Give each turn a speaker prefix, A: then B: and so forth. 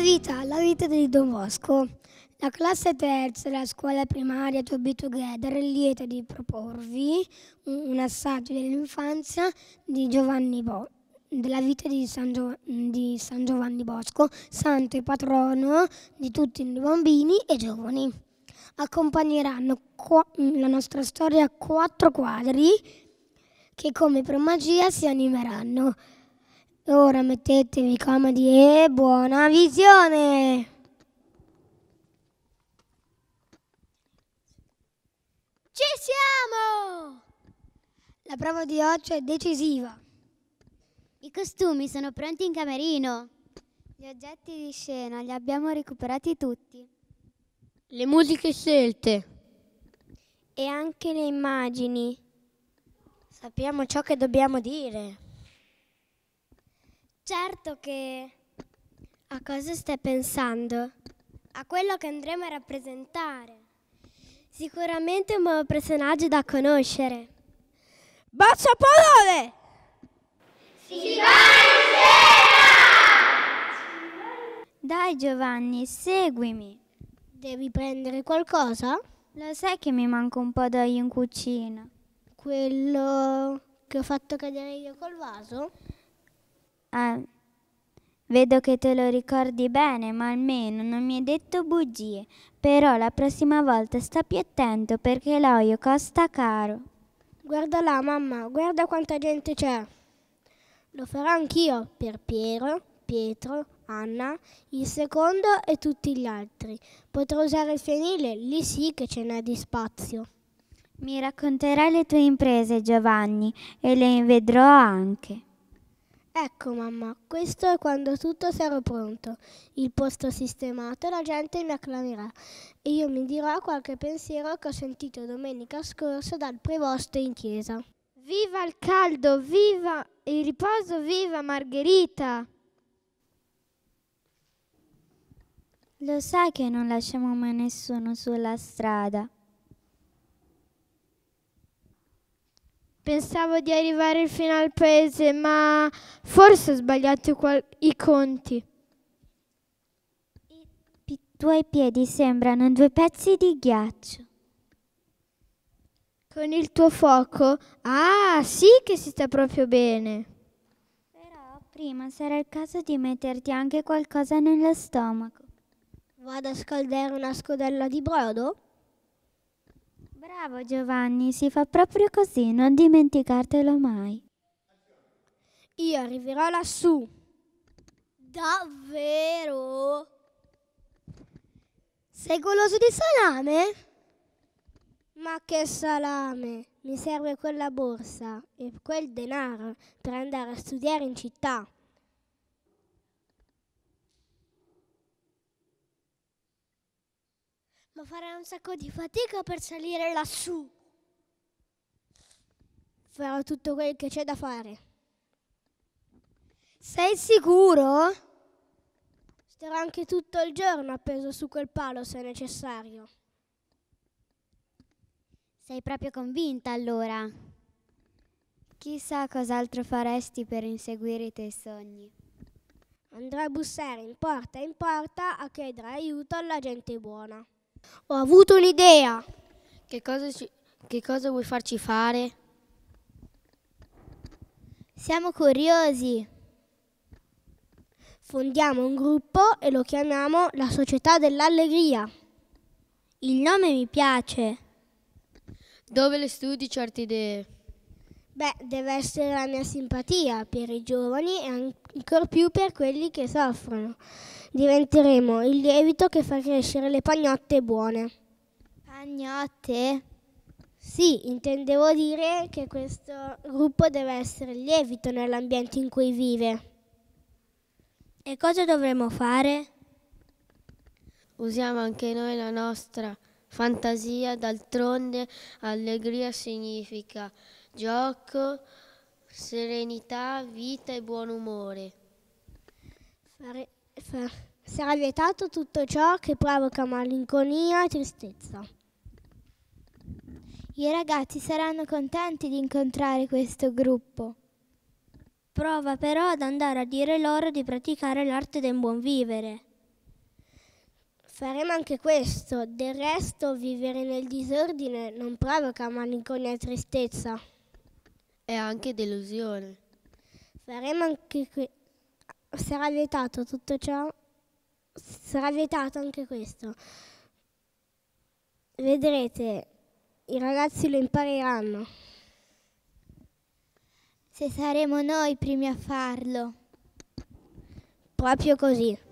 A: vita, la vita di Don Bosco. La classe terza della scuola primaria To Be Together è lieta di proporvi un, un assaggio dell'infanzia di Giovanni Bo, della vita di San, Gio, di San Giovanni Bosco, santo e patrono di tutti i bambini e giovani. Accompagneranno qua, la nostra storia quattro quadri che come per magia si animeranno. Ora mettetevi comodi e buona visione! Ci siamo! La prova di oggi è decisiva. I costumi sono pronti in camerino. Gli oggetti di scena li abbiamo recuperati tutti. Le musiche scelte. E anche le immagini. Sappiamo ciò che dobbiamo dire. Certo che... A cosa stai pensando? A quello che andremo a rappresentare. Sicuramente un nuovo personaggio da conoscere. Boccia parole! Si va in sera! Dai Giovanni, seguimi. Devi prendere qualcosa? Lo sai che mi manca un po' d'olio in cucina. Quello che ho fatto cadere io col vaso? Ah, vedo che te lo ricordi bene, ma almeno non mi hai detto bugie. Però la prossima volta sta più attento perché l'olio costa caro. Guarda là, mamma, guarda quanta gente c'è. Lo farò anch'io per Piero, Pietro, Anna, il secondo e tutti gli altri. Potrò usare il fienile, lì sì che ce n'è di spazio. Mi racconterai le tue imprese, Giovanni, e le vedrò anche. Ecco mamma, questo è quando tutto sarà pronto, il posto sistemato, la gente mi acclamerà e io mi dirò qualche pensiero che ho sentito domenica scorsa dal prevosto in chiesa. Viva il caldo, viva il riposo, viva Margherita! Lo sai che non lasciamo mai nessuno sulla strada. Pensavo di arrivare fino al paese, ma forse ho sbagliato i conti. I tuoi piedi sembrano due pezzi di ghiaccio. Con il tuo fuoco? Ah, sì che si sta proprio bene. Però prima sarà il caso di metterti anche qualcosa nello stomaco. Vado a scaldare una scodella di brodo? Bravo Giovanni, si fa proprio così, non dimenticartelo mai. Io arriverò lassù. Davvero? Sei goloso di salame? Ma che salame! Mi serve quella borsa e quel denaro per andare a studiare in città. ma farei un sacco di fatica per salire lassù. Farò tutto quel che c'è da fare. Sei sicuro? Starò anche tutto il giorno appeso su quel palo se necessario. Sei proprio convinta allora? Chissà cos'altro faresti per inseguire i tuoi sogni. Andrò a bussare in porta in porta a chiedere aiuto alla gente buona. Ho avuto un'idea. Che cosa, ci, che cosa vuoi farci fare? Siamo curiosi. Fondiamo un gruppo e lo chiamiamo la Società dell'Allegria. Il nome mi piace. Dove le studi certe idee? Beh, deve essere la mia simpatia per i giovani e ancor più per quelli che soffrono diventeremo il lievito che fa crescere le pagnotte buone. Pagnotte? Sì, intendevo dire che questo gruppo deve essere lievito nell'ambiente in cui vive. E cosa dovremmo fare? Usiamo anche noi la nostra fantasia, d'altronde allegria significa gioco, serenità, vita e buon umore. Fare sarà vietato tutto ciò che provoca malinconia e tristezza. I ragazzi saranno contenti di incontrare questo gruppo. Prova però ad andare a dire loro di praticare l'arte del buon vivere. Faremo anche questo, del resto vivere nel disordine non provoca malinconia e tristezza. E anche delusione. Faremo anche, questo sarà vietato tutto ciò, sarà vietato anche questo. Vedrete, i ragazzi lo impareranno. Se saremo noi i primi a farlo. Proprio così.